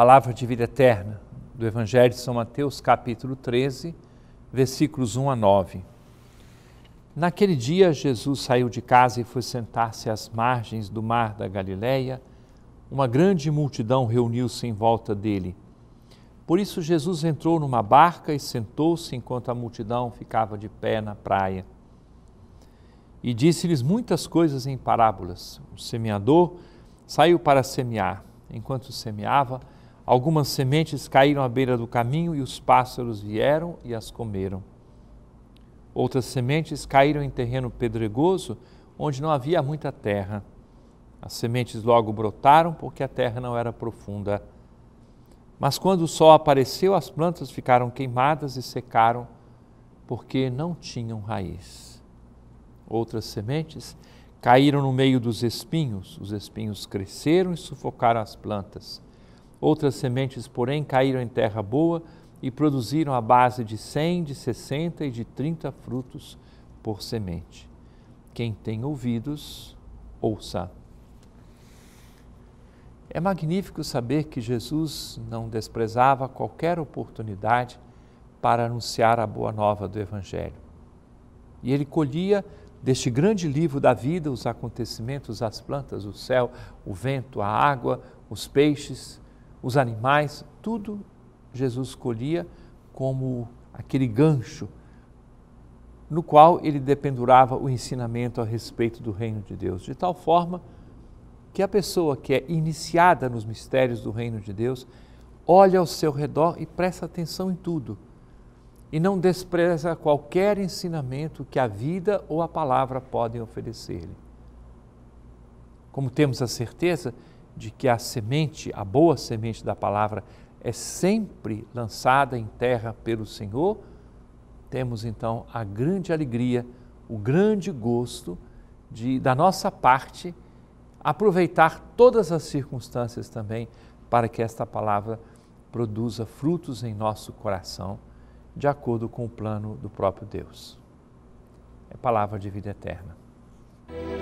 Palavra de vida eterna do Evangelho de São Mateus, capítulo 13, versículos 1 a 9. Naquele dia, Jesus saiu de casa e foi sentar-se às margens do mar da Galileia. Uma grande multidão reuniu-se em volta dele. Por isso, Jesus entrou numa barca e sentou-se enquanto a multidão ficava de pé na praia. E disse-lhes muitas coisas em parábolas. O semeador saiu para semear. Enquanto semeava, Algumas sementes caíram à beira do caminho e os pássaros vieram e as comeram. Outras sementes caíram em terreno pedregoso, onde não havia muita terra. As sementes logo brotaram porque a terra não era profunda. Mas quando o sol apareceu, as plantas ficaram queimadas e secaram, porque não tinham raiz. Outras sementes caíram no meio dos espinhos. Os espinhos cresceram e sufocaram as plantas. Outras sementes, porém, caíram em terra boa e produziram a base de cem, de sessenta e de trinta frutos por semente. Quem tem ouvidos, ouça. É magnífico saber que Jesus não desprezava qualquer oportunidade para anunciar a boa nova do Evangelho. E ele colhia deste grande livro da vida os acontecimentos, as plantas, o céu, o vento, a água, os peixes, os animais, tudo Jesus escolhia como aquele gancho no qual ele dependurava o ensinamento a respeito do reino de Deus, de tal forma que a pessoa que é iniciada nos mistérios do reino de Deus olha ao seu redor e presta atenção em tudo e não despreza qualquer ensinamento que a vida ou a palavra podem oferecer-lhe. Como temos a certeza de que a semente, a boa semente da palavra, é sempre lançada em terra pelo Senhor, temos então a grande alegria, o grande gosto de, da nossa parte, aproveitar todas as circunstâncias também para que esta palavra produza frutos em nosso coração, de acordo com o plano do próprio Deus. É palavra de vida eterna.